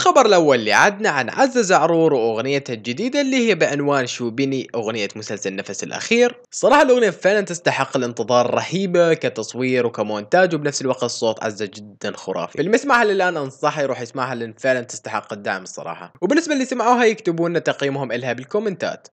الخبر الأول اللي عدنا عن عزة زعرور وأغنيتها الجديدة اللي هي بعنوان شو بني أغنية مسلسل نفس الأخير صراحة الأغنية فعلا تستحق الانتظار رهيبة كتصوير وكمونتاج وبنفس الوقت الصوت عزة جدا خرافي اللي يسمعها للآن أنصحه يروح يسمعها لأن فعلا تستحق الدعم الصراحة وبالنسبة اللي سمعوها يكتبون تقييمهم إلها بالكومنتات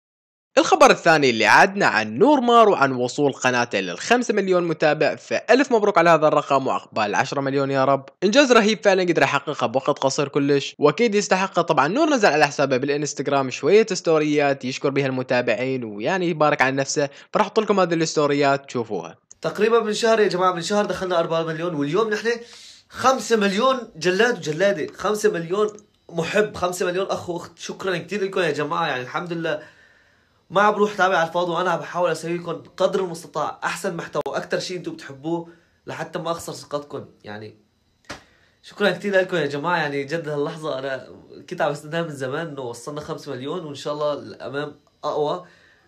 الخبر الثاني اللي عادنا عن نورمار وعن وصول قناته للخمسة مليون متابع فألف مبروك على هذا الرقم وعقبال 10 مليون يا رب إنجاز رهيب فعلا قدر يحققه بوقت قصير كلش وأكيد يستحقه طبعا نور نزل على حسابه بالإنستغرام شوية ستوريات يشكر بها المتابعين ويعني يبارك عن نفسه فراح أحط لكم هذه الستوريات تشوفوها تقريبا من شهر يا جماعة من شهر دخلنا 4 مليون واليوم نحن 5 مليون جلاد وجلادة 5 مليون محب 5 مليون أخ وأخت شكرا كثير لكم يا جماعة يعني الحمد لله ما عم بروح تابع على الفاضي وانا بحاول اسوي لكم قدر المستطاع احسن محتوى واكثر شيء انتم بتحبوه لحتى ما اخسر ثقتكم يعني شكرا كثير لكم يا جماعه يعني جد هاللحظه انا كنت عم استناها من زمان انه وصلنا 5 مليون وان شاء الله الامام اقوى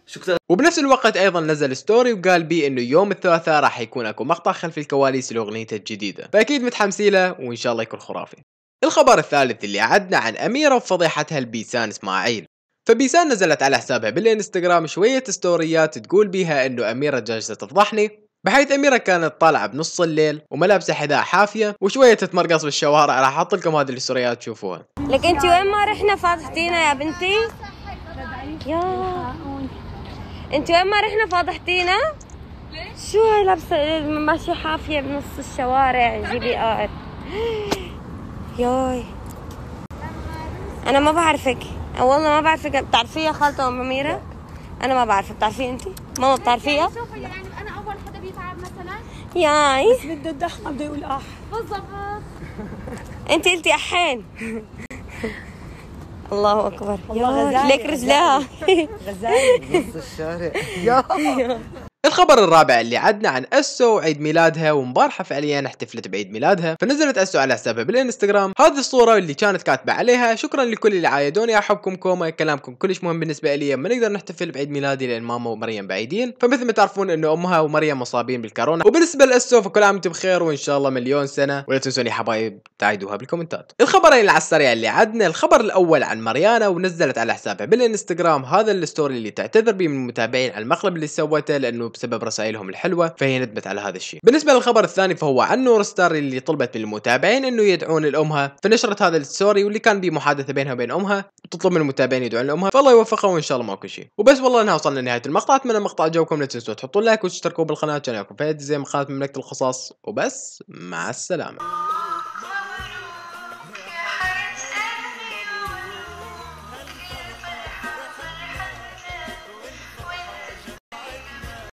شكرا وبنفس الوقت ايضا نزل ستوري وقال بي انه يوم الثلاثاء راح يكون اكو مقطع خلف الكواليس لاغنيته الجديده فاكيد متحمسين له وان شاء الله يكون خرافي الخبر الثالث اللي عدنا عن أميرة وفضيحتها البيسان إسماعيل فبيسان نزلت على حسابها بالانستغرام شوية ستوريات تقول بيها انه اميرة جالسة تفضحني بحيث أميرة كانت طالعة بنص الليل وملابسها حذاء حافية وشوية تتمرقص بالشوارع راح أحط لكم هذه الستوريات تشوفوها لك أنت وين ما رحنا فاضحتينا يا بنتي؟ يا أنت وين ما رحنا فاضحتينا؟ شو هاي لابسة ماشية حافية بنص الشوارع جي بي آر ياي أنا ما بعرفك والله ما بعرف بتعرفيها خالته ام اميره انا ما بعرف بتعرفي انت؟ ماما بتعرفيها؟ يعني شوفي يعني انا اول حدا بيتعب مثلا ياي بس بده يضحك بده يقول اح آه. بالضبط انت قلتي احين الله اكبر يا ليك رجلها غزاله نص الشارع يا الخبر الرابع اللي عدنا عن اسو وعيد ميلادها ومبارحه فعليا احتفلت بعيد ميلادها فنزلت اسو على حسابها بالانستغرام هذه الصوره اللي كانت كاتبه عليها شكرا لكل اللي عايدوني احبكم كوما كلامكم كلش مهم بالنسبه لي ما نقدر نحتفل بعيد ميلادي لان ماما ومريم بعيدين فمثل ما تعرفون انه امها ومريم مصابين بالكورونا وبالنسبه لاسو فكل عام وانتم بخير وان شاء الله مليون سنه ولا تنسون يا حبايب تعيدوها بالكومنتات الخبرين اللي على السريع اللي عدنا الخبر الاول عن مريانا ونزلت على حسابها بالانستغرام هذا الستوري اللي تعتذر به من المتابعين على المقلب اللي سوته لانه بسبب رسائلهم الحلوة فهي ندمت على هذا الشيء بالنسبة للخبر الثاني فهو عن نور ستار اللي طلبت من المتابعين انه يدعون لامها فنشرت هذا الستوري واللي كان بيه محادثة بينها وبين امها وتطلب من المتابعين يدعون لامها فالله يوفقها وان شاء الله ماكو شيء وبس والله انها وصلنا لنهاية المقطع اتمنى المقطع جاكم لا تنسوا تحطوا لايك وتشتركوا بالقناة كان يكون فهد زي مقاطع مملكة الخصاص وبس مع السلامة